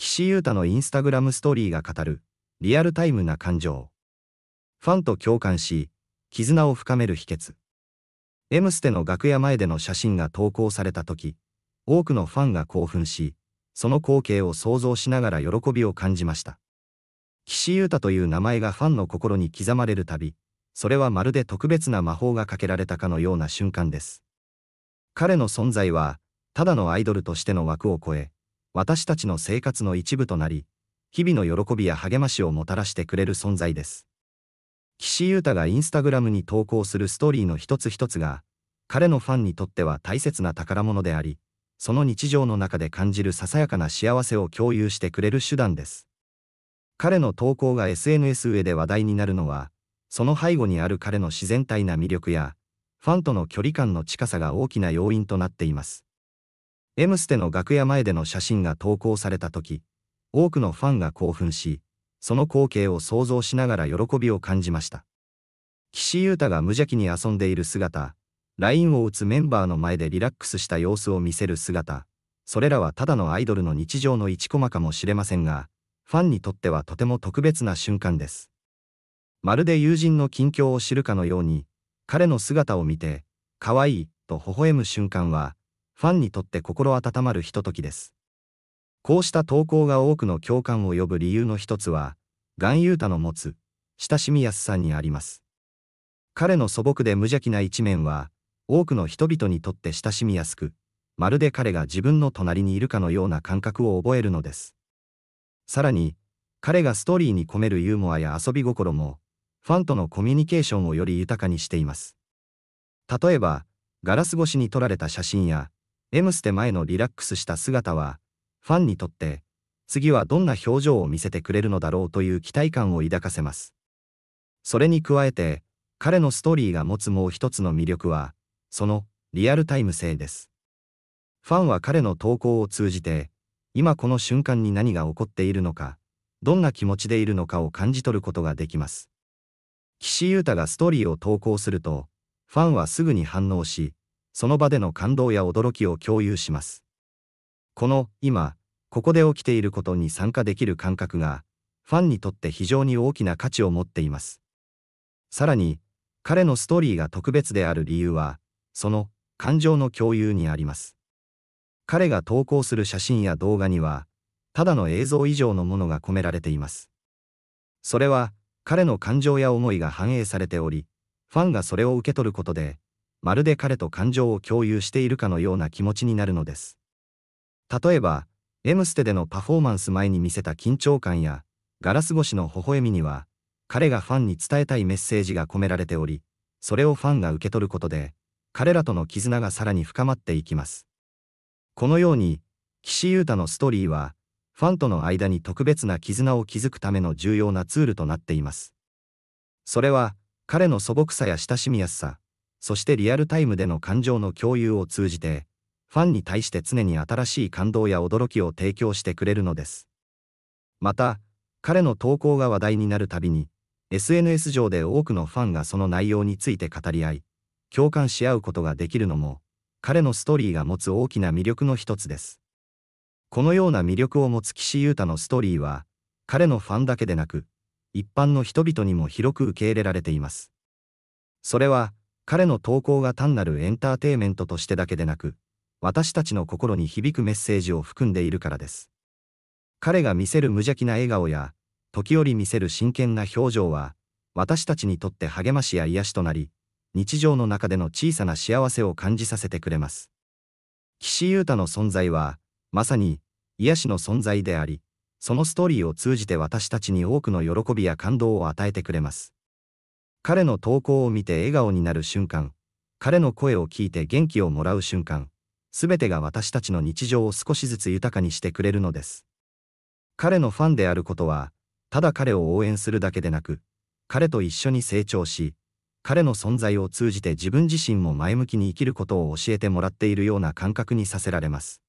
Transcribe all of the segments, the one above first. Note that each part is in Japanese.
岸優太のインスタグラムストーリーが語る、リアルタイムな感情。ファンと共感し、絆を深める秘訣。M ステの楽屋前での写真が投稿された時、多くのファンが興奮し、その光景を想像しながら喜びを感じました。岸優太という名前がファンの心に刻まれるたび、それはまるで特別な魔法がかけられたかのような瞬間です。彼の存在は、ただのアイドルとしての枠を超え、私たちの生活の一部となり、日々の喜びや励ましをもたらしてくれる存在です。岸優太がインスタグラムに投稿するストーリーの一つ一つが、彼のファンにとっては大切な宝物であり、その日常の中で感じるささやかな幸せを共有してくれる手段です。彼の投稿が SNS 上で話題になるのは、その背後にある彼の自然体な魅力や、ファンとの距離感の近さが大きな要因となっています。M ステの楽屋前での写真が投稿された時、多くのファンが興奮し、その光景を想像しながら喜びを感じました。岸優太が無邪気に遊んでいる姿、ラインを打つメンバーの前でリラックスした様子を見せる姿、それらはただのアイドルの日常の一コマかもしれませんが、ファンにとってはとても特別な瞬間です。まるで友人の近況を知るかのように、彼の姿を見て、可愛いと微笑む瞬間は、ファンにとって心温まるひとときです。こうした投稿が多くの共感を呼ぶ理由の一つは、ガンユータの持つ、親しみやすさにあります。彼の素朴で無邪気な一面は、多くの人々にとって親しみやすく、まるで彼が自分の隣にいるかのような感覚を覚えるのです。さらに、彼がストーリーに込めるユーモアや遊び心も、ファンとのコミュニケーションをより豊かにしています。例えば、ガラス越しに撮られた写真や、エムステ前のリラックスした姿は、ファンにとって、次はどんな表情を見せてくれるのだろうという期待感を抱かせます。それに加えて、彼のストーリーが持つもう一つの魅力は、そのリアルタイム性です。ファンは彼の投稿を通じて、今この瞬間に何が起こっているのか、どんな気持ちでいるのかを感じ取ることができます。岸優太がストーリーを投稿すると、ファンはすぐに反応し、その場での感動や驚きを共有します。この、今、ここで起きていることに参加できる感覚が、ファンにとって非常に大きな価値を持っています。さらに、彼のストーリーが特別である理由は、その、感情の共有にあります。彼が投稿する写真や動画には、ただの映像以上のものが込められています。それは、彼の感情や思いが反映されており、ファンがそれを受け取ることで、まるで彼と感情を共有しているかのような気持ちになるのです。例えば、エムステでのパフォーマンス前に見せた緊張感や、ガラス越しの微笑みには、彼がファンに伝えたいメッセージが込められており、それをファンが受け取ることで、彼らとの絆がさらに深まっていきます。このように、岸優太のストーリーは、ファンとの間に特別な絆を築くための重要なツールとなっています。それは、彼の素朴さや親しみやすさ、そしてリアルタイムでの感情の共有を通じて、ファンに対して常に新しい感動や驚きを提供してくれるのです。また、彼の投稿が話題になるたびに、SNS 上で多くのファンがその内容について語り合い、共感し合うことができるのも、彼のストーリーが持つ大きな魅力の一つです。このような魅力を持つ岸優太のストーリーは、彼のファンだけでなく、一般の人々にも広く受け入れられています。それは、彼の投稿が単なるエンターテイメントとしてだけでなく、私たちの心に響くメッセージを含んでいるからです。彼が見せる無邪気な笑顔や、時折見せる真剣な表情は、私たちにとって励ましや癒しとなり、日常の中での小さな幸せを感じさせてくれます。岸優太の存在は、まさに、癒しの存在であり、そのストーリーを通じて私たちに多くの喜びや感動を与えてくれます。彼の投稿を見て笑顔になる瞬間、彼の声を聞いて元気をもらう瞬間、すべてが私たちの日常を少しずつ豊かにしてくれるのです。彼のファンであることは、ただ彼を応援するだけでなく、彼と一緒に成長し、彼の存在を通じて自分自身も前向きに生きることを教えてもらっているような感覚にさせられます。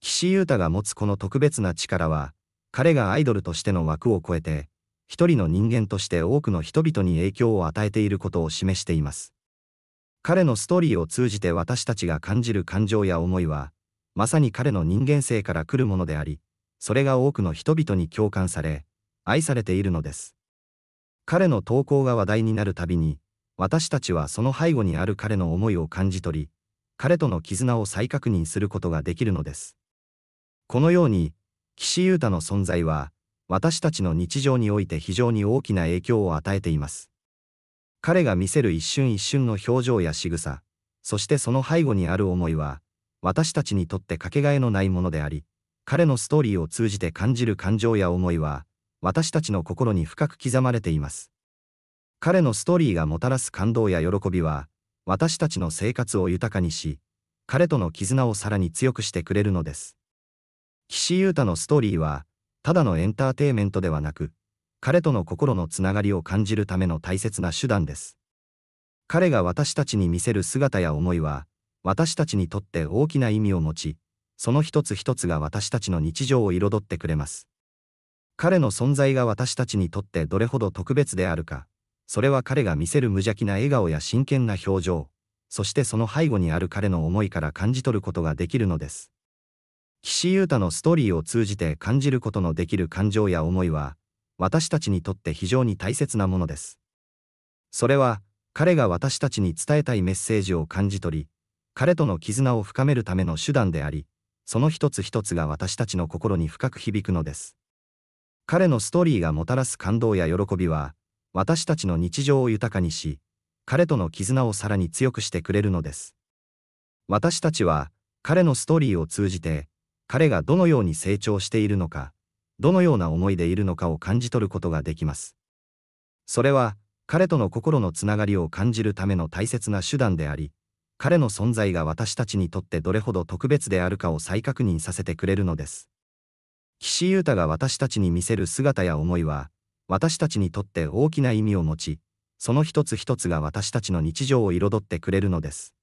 岸優太が持つこの特別な力は、彼がアイドルとしての枠を超えて、一人の人間として多くの人々に影響を与えていることを示しています。彼のストーリーを通じて私たちが感じる感情や思いは、まさに彼の人間性から来るものであり、それが多くの人々に共感され、愛されているのです。彼の投稿が話題になるたびに、私たちはその背後にある彼の思いを感じ取り、彼との絆を再確認することができるのです。このように、岸優太の存在は、私たちの日常において非常に大きな影響を与えています。彼が見せる一瞬一瞬の表情や仕草、そしてその背後にある思いは、私たちにとってかけがえのないものであり、彼のストーリーを通じて感じる感情や思いは、私たちの心に深く刻まれています。彼のストーリーがもたらす感動や喜びは、私たちの生活を豊かにし、彼との絆をさらに強くしてくれるのです。岸優太のストーリーは、ただのエンターテイメントではなく、彼との心のつながりを感じるための大切な手段です。彼が私たちに見せる姿や思いは、私たちにとって大きな意味を持ち、その一つ一つが私たちの日常を彩ってくれます。彼の存在が私たちにとってどれほど特別であるか、それは彼が見せる無邪気な笑顔や真剣な表情、そしてその背後にある彼の思いから感じ取ることができるのです。岸優太のストーリーを通じて感じることのできる感情や思いは、私たちにとって非常に大切なものです。それは、彼が私たちに伝えたいメッセージを感じ取り、彼との絆を深めるための手段であり、その一つ一つが私たちの心に深く響くのです。彼のストーリーがもたらす感動や喜びは、私たちの日常を豊かにし、彼との絆をさらに強くしてくれるのです。私たちは、彼のストーリーを通じて、彼がどのように成長しているのか、どのような思いでいるのかを感じ取ることができます。それは、彼との心のつながりを感じるための大切な手段であり、彼の存在が私たちにとってどれほど特別であるかを再確認させてくれるのです。岸優太が私たちに見せる姿や思いは、私たちにとって大きな意味を持ち、その一つ一つが私たちの日常を彩ってくれるのです。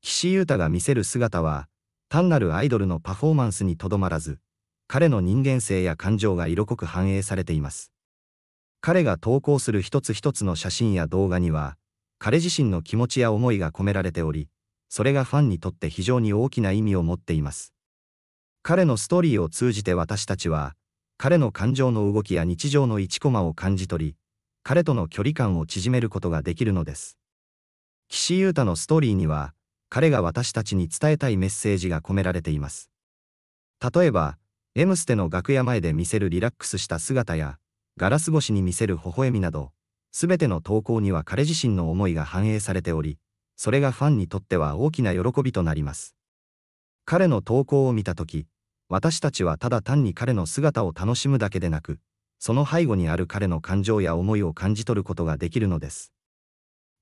岸優太が見せる姿は、単なるアイドルのパフォーマンスにとどまらず、彼の人間性や感情が色濃く反映されています。彼が投稿する一つ一つの写真や動画には、彼自身の気持ちや思いが込められており、それがファンにとって非常に大きな意味を持っています。彼のストーリーを通じて私たちは、彼の感情の動きや日常の1コマを感じ取り、彼との距離感を縮めることができるのです。岸優太のストーリーには、彼が私たちに伝えたいメッセージが込められています。例えば、エムステの楽屋前で見せるリラックスした姿や、ガラス越しに見せる微笑みなど、すべての投稿には彼自身の思いが反映されており、それがファンにとっては大きな喜びとなります。彼の投稿を見たとき、私たちはただ単に彼の姿を楽しむだけでなく、その背後にある彼の感情や思いを感じ取ることができるのです。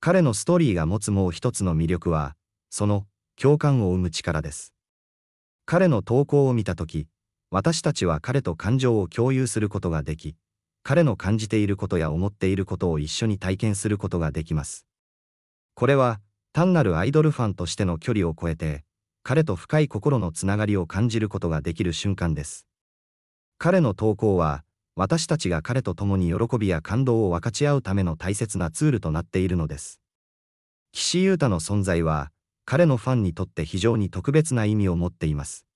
彼のストーリーが持つもう一つの魅力は、その共感を生む力です。彼の投稿を見た時、私たちは彼と感情を共有することができ、彼の感じていることや思っていることを一緒に体験することができます。これは単なるアイドルファンとしての距離を超えて、彼と深い心のつながりを感じることができる瞬間です。彼の投稿は、私たちが彼と共に喜びや感動を分かち合うための大切なツールとなっているのです。岸優太の存在は、彼のファンにとって非常に特別な意味を持っています。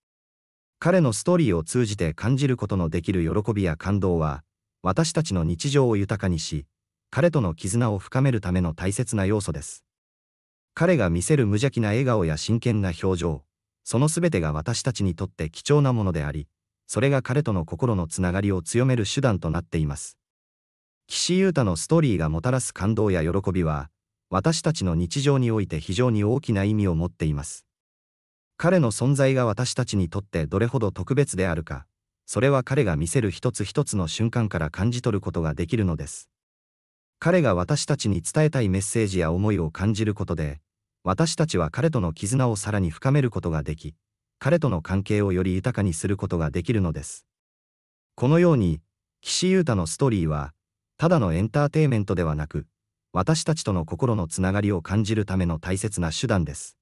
彼のストーリーを通じて感じることのできる喜びや感動は、私たちの日常を豊かにし、彼との絆を深めるための大切な要素です。彼が見せる無邪気な笑顔や真剣な表情、その全てが私たちにとって貴重なものであり、それが彼との心のつながりを強める手段となっています。岸優太のストーリーがもたらす感動や喜びは、私たちの日常において非常に大きな意味を持っています。彼の存在が私たちにとってどれほど特別であるか、それは彼が見せる一つ一つの瞬間から感じ取ることができるのです。彼が私たちに伝えたいメッセージや思いを感じることで、私たちは彼との絆をさらに深めることができ、彼との関係をより豊かにすることができるのです。このように、岸優太のストーリーは、ただのエンターテイメントではなく、私たちとの心のつながりを感じるための大切な手段です。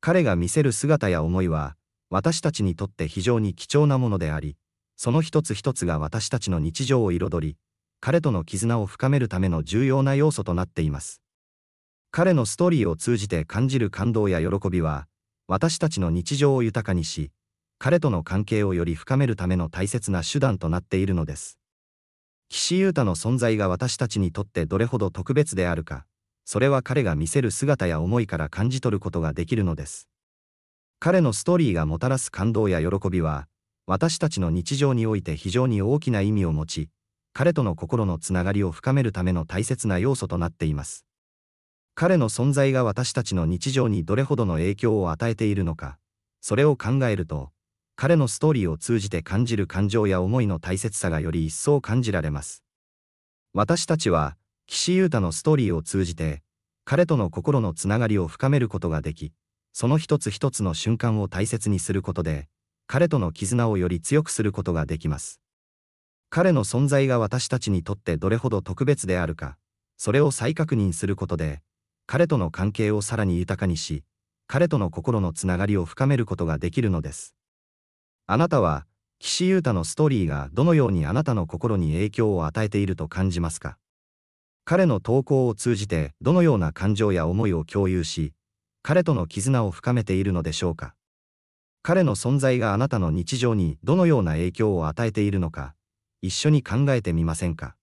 彼が見せる姿や思いは、私たちにとって非常に貴重なものであり、その一つ一つが私たちの日常を彩り、彼との絆を深めるための重要な要素となっています。彼のストーリーを通じて感じる感動や喜びは、私たちの日常を豊かにし、彼との関係をより深めるための大切な手段となっているのです。岸優太の存在が私たちにとってどれほど特別であるか、それは彼が見せる姿や思いから感じ取ることができるのです。彼のストーリーがもたらす感動や喜びは、私たちの日常において非常に大きな意味を持ち、彼との心のつながりを深めるための大切な要素となっています。彼の存在が私たちの日常にどれほどの影響を与えているのか、それを考えると、彼のストーリーを通じて感じる感情や思いの大切さがより一層感じられます。私たちは、岸優太のストーリーを通じて、彼との心のつながりを深めることができ、その一つ一つの瞬間を大切にすることで、彼との絆をより強くすることができます。彼の存在が私たちにとってどれほど特別であるか、それを再確認することで、彼との関係をさらに豊かにし、彼との心のつながりを深めることができるのです。あなたは、岸優太のストーリーがどのようにあなたの心に影響を与えていると感じますか彼の投稿を通じてどのような感情や思いを共有し、彼との絆を深めているのでしょうか彼の存在があなたの日常にどのような影響を与えているのか、一緒に考えてみませんか